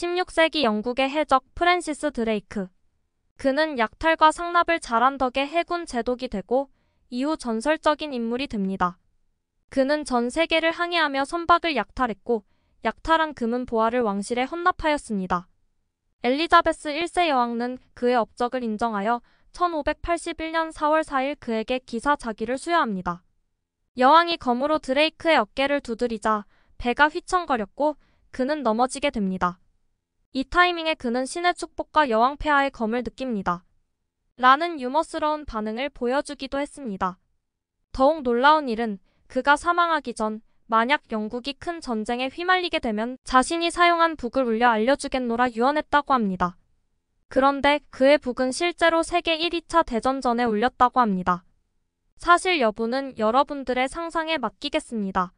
16세기 영국의 해적 프랜시스 드레이크. 그는 약탈과 상납을 잘한 덕에 해군 제독이 되고 이후 전설적인 인물이 됩니다. 그는 전 세계를 항해하며 선박을 약탈했고 약탈한 금은 보화를 왕실에 헌납하였습니다. 엘리자베스 1세 여왕은 그의 업적을 인정하여 1581년 4월 4일 그에게 기사 자기를 수여합니다. 여왕이 검으로 드레이크의 어깨를 두드리자 배가 휘청거렸고 그는 넘어지게 됩니다. 이 타이밍에 그는 신의 축복과 여왕 폐하의 검을 느낍니다. 라는 유머스러운 반응을 보여주기도 했습니다. 더욱 놀라운 일은 그가 사망하기 전 만약 영국이 큰 전쟁에 휘말리게 되면 자신이 사용한 북을 울려 알려주겠노라 유언했다고 합니다. 그런데 그의 북은 실제로 세계 1, 2차 대전 전에 울렸다고 합니다. 사실 여부는 여러분들의 상상에 맡기겠습니다.